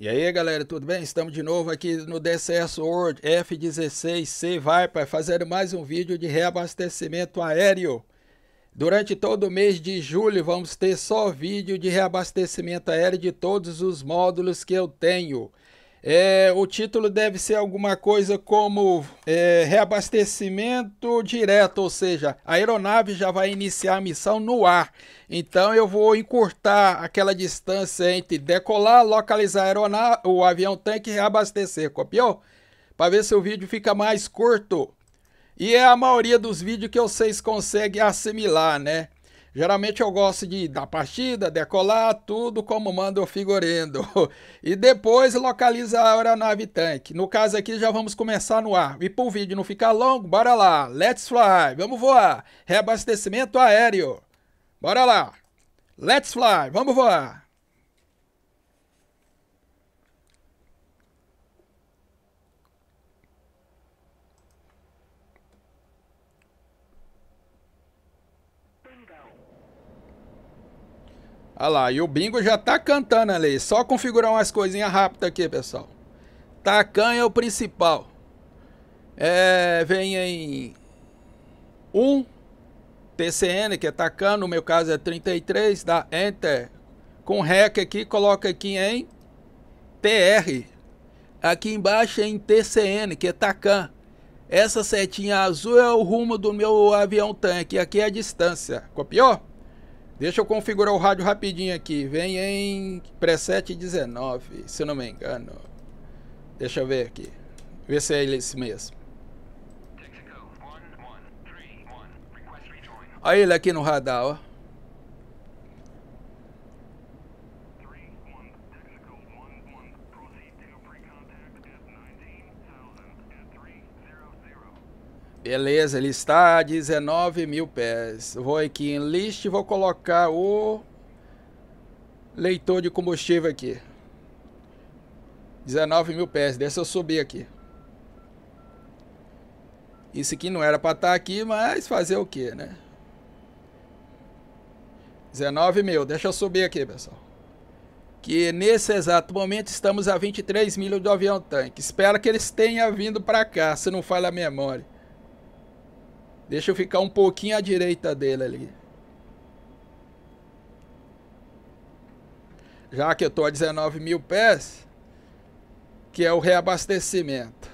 E aí galera, tudo bem? Estamos de novo aqui no DCS World F16C Viper fazendo mais um vídeo de reabastecimento aéreo. Durante todo o mês de julho vamos ter só vídeo de reabastecimento aéreo de todos os módulos que eu tenho. É, o título deve ser alguma coisa como é, reabastecimento direto, ou seja, a aeronave já vai iniciar a missão no ar. Então eu vou encurtar aquela distância entre decolar, localizar a aeronave, o avião tanque e reabastecer. Copiou? Para ver se o vídeo fica mais curto. E é a maioria dos vídeos que vocês conseguem assimilar, né? Geralmente eu gosto de dar partida, decolar tudo como manda o figurino. E depois localiza a aeronave tanque. No caso aqui já vamos começar no ar. E para o vídeo não ficar longo, bora lá. Let's fly, vamos voar. Reabastecimento aéreo. Bora lá. Let's fly, vamos voar. Olha lá, e o bingo já tá cantando ali. Só configurar umas coisinhas rápidas aqui, pessoal. Tacan é o principal. É, vem em 1 TCN, que é Tacan, no meu caso é 33, dá Enter. Com REC aqui, coloca aqui em TR. Aqui embaixo é em TCN, que é Tacan. Essa setinha azul é o rumo do meu avião tanque. Aqui é a distância. Copiou? Deixa eu configurar o rádio rapidinho aqui. Vem em preset 19, se eu não me engano. Deixa eu ver aqui. Ver se é ele esse mesmo. Olha ele aqui no radar, ó. Beleza, ele está a 19 mil pés. Vou aqui em list e vou colocar o leitor de combustível aqui. 19 mil pés, deixa eu subir aqui. Isso aqui não era para estar tá aqui, mas fazer o que, né? 19 mil, deixa eu subir aqui, pessoal. Que nesse exato momento estamos a 23 mil do avião tanque. Espero que eles tenham vindo para cá, se não falha a memória. Deixa eu ficar um pouquinho à direita dele ali. Já que eu estou a 19 mil pés, que é o reabastecimento.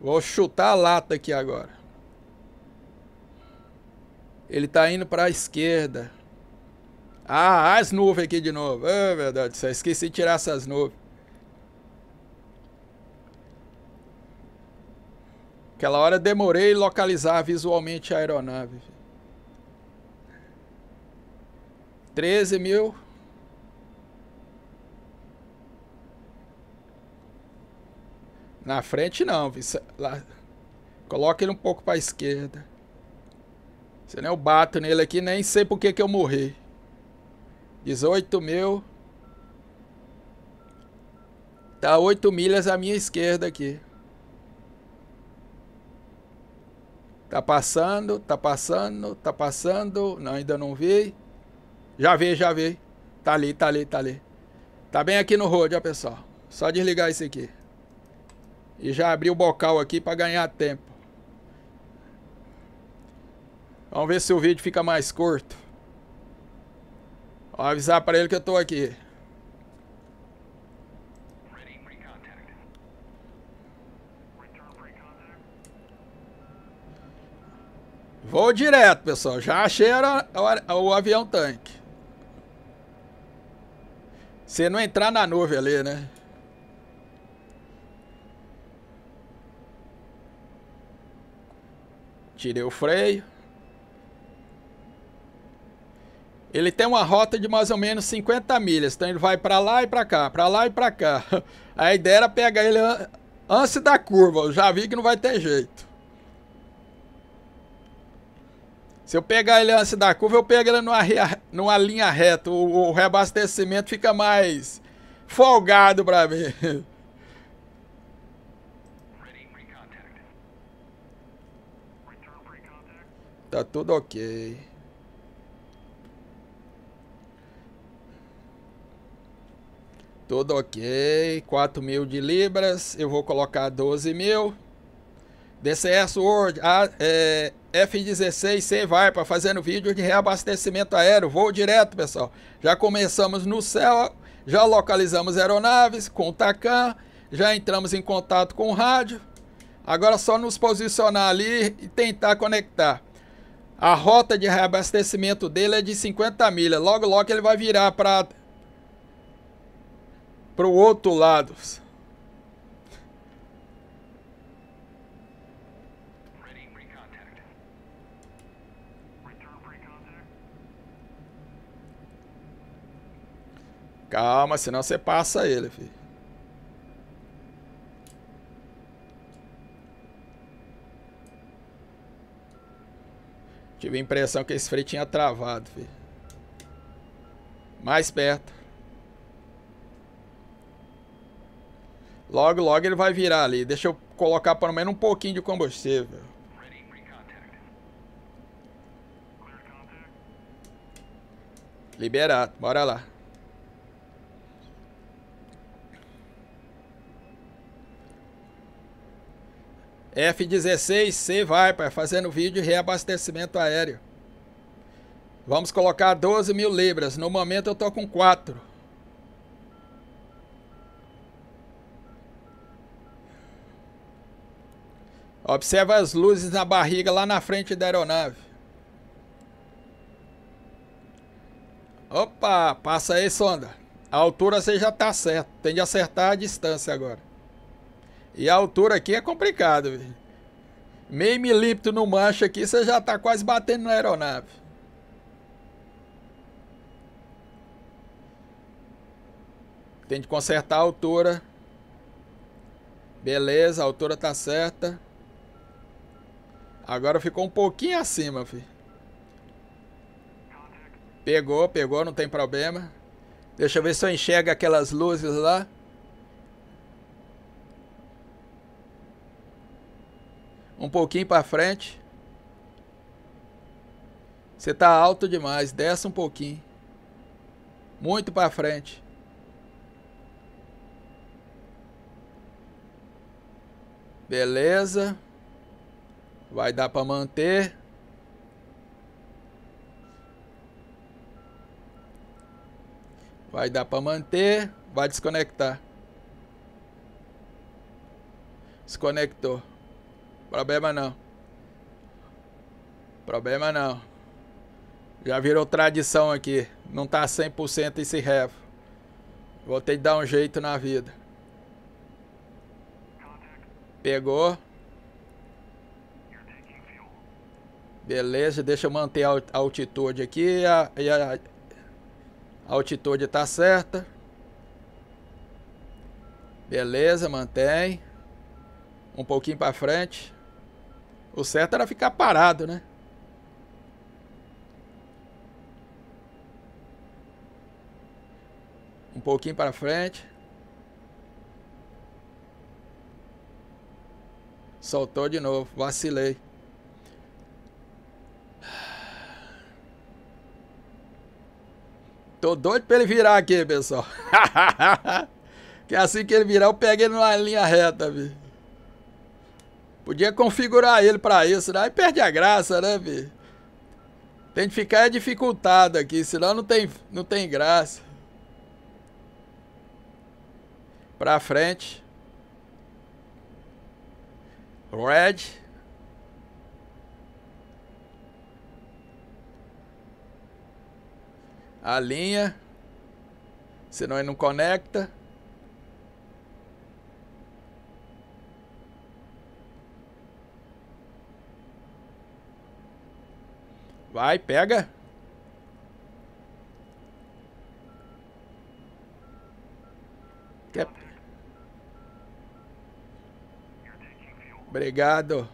Vou chutar a lata aqui agora. Ele está indo para a esquerda. Ah, as nuvens aqui de novo. Ah, oh, meu Deus do céu, esqueci de tirar essas nuvens. Aquela hora demorei localizar visualmente a aeronave. 13 mil. Na frente não, lá. Coloca ele um pouco para a esquerda. se eu bato nele aqui, nem sei por que, que eu morri. 18 mil. Tá 8 milhas à minha esquerda aqui. Tá passando, tá passando, tá passando. Não, ainda não vi. Já vi, já vi. Tá ali, tá ali, tá ali. Tá bem aqui no road, ó, pessoal. Só desligar isso aqui. E já abri o bocal aqui para ganhar tempo. Vamos ver se o vídeo fica mais curto. Vou avisar pra ele que eu tô aqui. Vou direto, pessoal. Já achei a, a, o avião tanque. Se não entrar na nuvem ali, né? Tirei o freio. Ele tem uma rota de mais ou menos 50 milhas. Então ele vai para lá e para cá, para lá e para cá. A ideia era pegar ele antes da curva. Eu já vi que não vai ter jeito. Se eu pegar ele antes da curva, eu pego ele numa, numa linha reta. O, o reabastecimento fica mais folgado para mim. Tá tudo ok. Tudo ok. 4 mil de libras. Eu vou colocar 12 mil. DCS Word. Ah, é, F-16 sem Viper fazendo vídeo de reabastecimento aéreo, voo direto, pessoal. Já começamos no céu, já localizamos aeronaves com o TACAN, já entramos em contato com o rádio. Agora é só nos posicionar ali e tentar conectar. A rota de reabastecimento dele é de 50 milhas. Logo, logo ele vai virar para o outro lado. Calma, senão você passa ele, filho. Tive a impressão que esse freio tinha travado, filho. Mais perto. Logo, logo ele vai virar ali. Deixa eu colocar pelo menos um pouquinho de combustível. Liberado, bora lá. F-16C vai para fazendo vídeo de reabastecimento aéreo. Vamos colocar 12 mil libras. No momento eu estou com 4. Observa as luzes na barriga lá na frente da aeronave. Opa, passa aí, sonda. A altura você já está certo. Tem de acertar a distância agora. E a altura aqui é complicado. Meio milímetro no mancha aqui, você já tá quase batendo na aeronave. Tem que consertar a altura. Beleza, a altura tá certa. Agora ficou um pouquinho acima, filho. Pegou, pegou, não tem problema. Deixa eu ver se eu enxergo aquelas luzes lá. Um pouquinho para frente. Você tá alto demais, desce um pouquinho. Muito para frente. Beleza. Vai dar para manter. Vai dar para manter. Vai desconectar. Desconectou. Problema não. Problema não. Já virou tradição aqui. Não tá 100% esse revo. Vou ter que dar um jeito na vida. Pegou. Beleza, deixa eu manter a altitude aqui. A, a, a altitude tá certa. Beleza, mantém. Um pouquinho para frente. O certo era ficar parado, né? Um pouquinho para frente. Soltou de novo, vacilei. Tô doido para ele virar aqui, pessoal. que assim que ele virar, eu pego ele numa linha reta, viu? Podia configurar ele para isso, né? Aí perde a graça, né, Tem que ficar é dificultado aqui, senão não tem, não tem graça. Pra frente. Red. A linha. Senão ele não conecta. Vai, pega. Quer... Obrigado.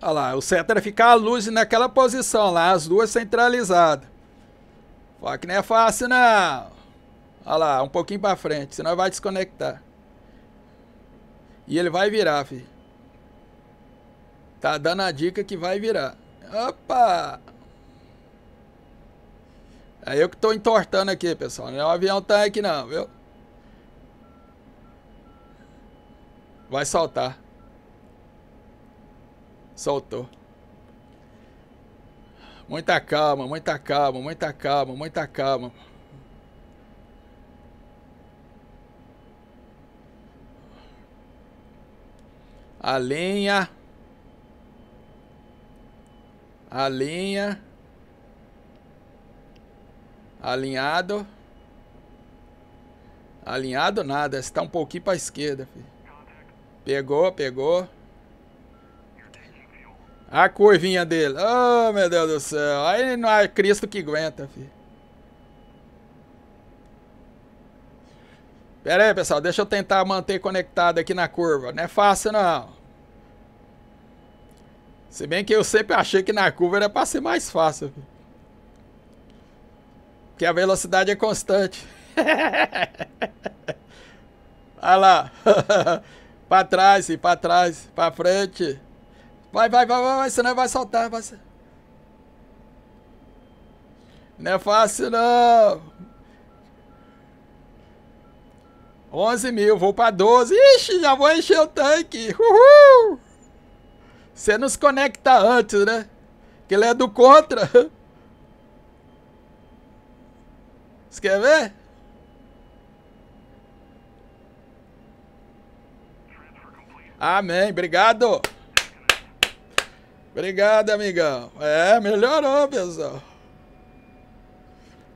Olha lá, o certo era ficar a luz naquela posição lá, as duas centralizadas. Fala que não é fácil, não. Olha lá, um pouquinho pra frente, senão vai desconectar. E ele vai virar, filho. Tá dando a dica que vai virar. Opa! É eu que tô entortando aqui, pessoal. Não é o avião tá aqui não, viu? Vai soltar. Soltou. Muita calma, muita calma, muita calma, muita calma. A lenha. Alinha. Alinhado. Alinhado nada, está um pouquinho para esquerda, filho. Pegou, pegou. A curvinha dele. Oh, meu Deus do céu. Aí não é Cristo que aguenta, filho. Pera aí, pessoal. Deixa eu tentar manter conectado aqui na curva. Não é fácil, não. Se bem que eu sempre achei que na curva era para ser mais fácil. Porque a velocidade é constante. Olha lá. para trás, para trás, para frente. Vai, vai, vai, vai, senão vai soltar. Vai... Não é fácil, não. 11 mil, vou para 12. Ixi, já vou encher o tanque. Uhul! Você nos conecta antes, né? Que ele é do contra. Você quer ver? Amém, obrigado. Obrigado, amigão. É, melhorou, pessoal.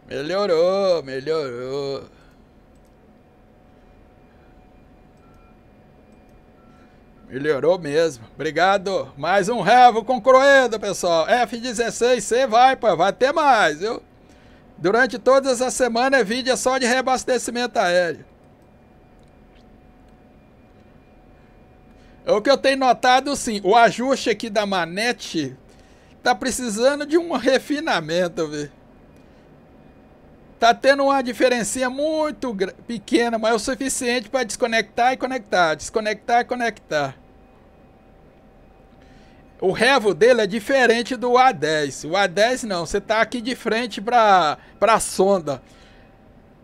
Melhorou, melhorou. Melhorou mesmo. Obrigado. Mais um revo com Croedo, pessoal. F16, você vai, pô. Vai ter mais, viu? Durante toda essa semana é vídeo é só de reabastecimento aéreo. É o que eu tenho notado, sim, o ajuste aqui da manete tá precisando de um refinamento, viu? Tá tendo uma diferença muito pequena, mas é o suficiente para desconectar e conectar, desconectar e conectar. O revo dele é diferente do A10. O A10 não, você tá aqui de frente para a sonda.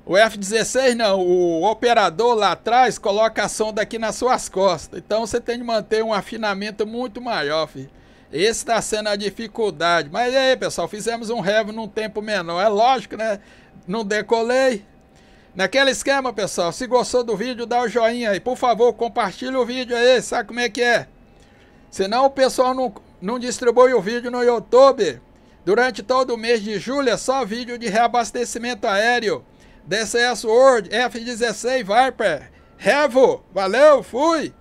O F-16 não, o operador lá atrás coloca a sonda aqui nas suas costas. Então você tem de manter um afinamento muito maior, filho. Esse está sendo a dificuldade. Mas aí, pessoal, fizemos um revo num tempo menor. É lógico, né? não decolei. Naquele esquema, pessoal, se gostou do vídeo, dá o joinha aí. Por favor, compartilha o vídeo aí, sabe como é que é? Senão o pessoal não, não distribui o vídeo no YouTube. Durante todo o mês de julho é só vídeo de reabastecimento aéreo. DCS World, F-16 Viper, Revo, valeu, fui!